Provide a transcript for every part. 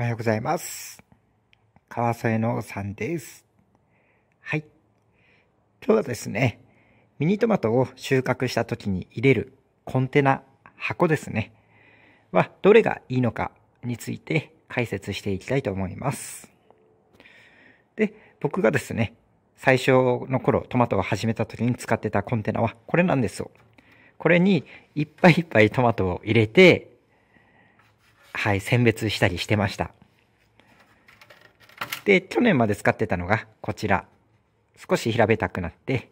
おはようございます。川添のさんです。はい。今日はですね、ミニトマトを収穫した時に入れるコンテナ箱ですね。は、どれがいいのかについて解説していきたいと思います。で、僕がですね、最初の頃トマトを始めた時に使ってたコンテナはこれなんですよ。これにいっぱいいっぱいトマトを入れて、はい、選別したりしてました。で、去年まで使ってたのがこちら。少し平べたくなって、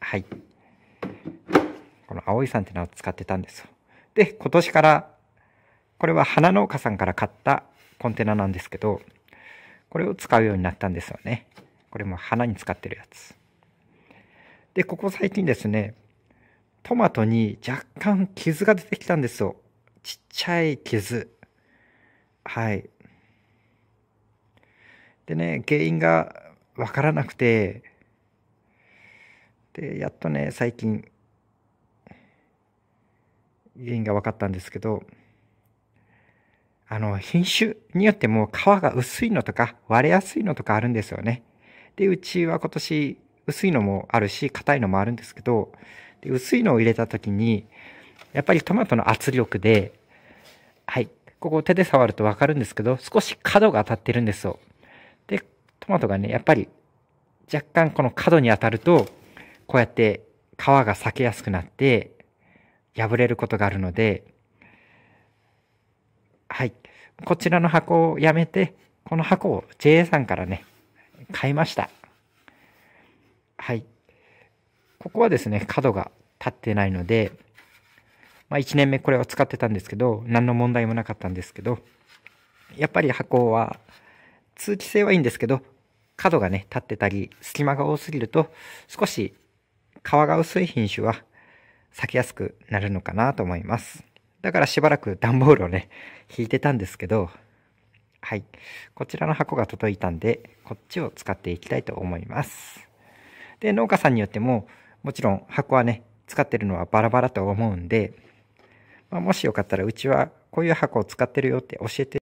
はい。この青いサンテナを使ってたんですよ。で、今年から、これは花農家さんから買ったコンテナなんですけど、これを使うようになったんですよね。これも花に使ってるやつ。で、ここ最近ですね、トマトに若干傷が出てきたんですよ。ちっちゃい傷。はい。でね、原因がわからなくて、で、やっとね、最近、原因が分かったんですけど、あの、品種によっても皮が薄いのとか割れやすいのとかあるんですよね。で、うちは今年薄いのもあるし、硬いのもあるんですけど、で薄いのを入れた時に、やっぱりトマトの圧力ではい。ここ手で触るとわかるんですけど、少し角が当たってるんですよ。で、トマトがね、やっぱり若干この角に当たると、こうやって皮が裂けやすくなって、破れることがあるので、はい。こちらの箱をやめて、この箱を JA さんからね、買いました。はい。ここはですね、角が立ってないので、まあ、1年目これは使ってたんですけど、何の問題もなかったんですけど、やっぱり箱は、通気性はいいんですけど、角がね、立ってたり、隙間が多すぎると、少し皮が薄い品種は咲きやすくなるのかなと思います。だからしばらく段ボールをね、引いてたんですけど、はい。こちらの箱が届いたんで、こっちを使っていきたいと思います。で、農家さんによっても、もちろん箱はね、使ってるのはバラバラと思うんで、まあ、もしよかったらうちはこういう箱を使ってるよって教えて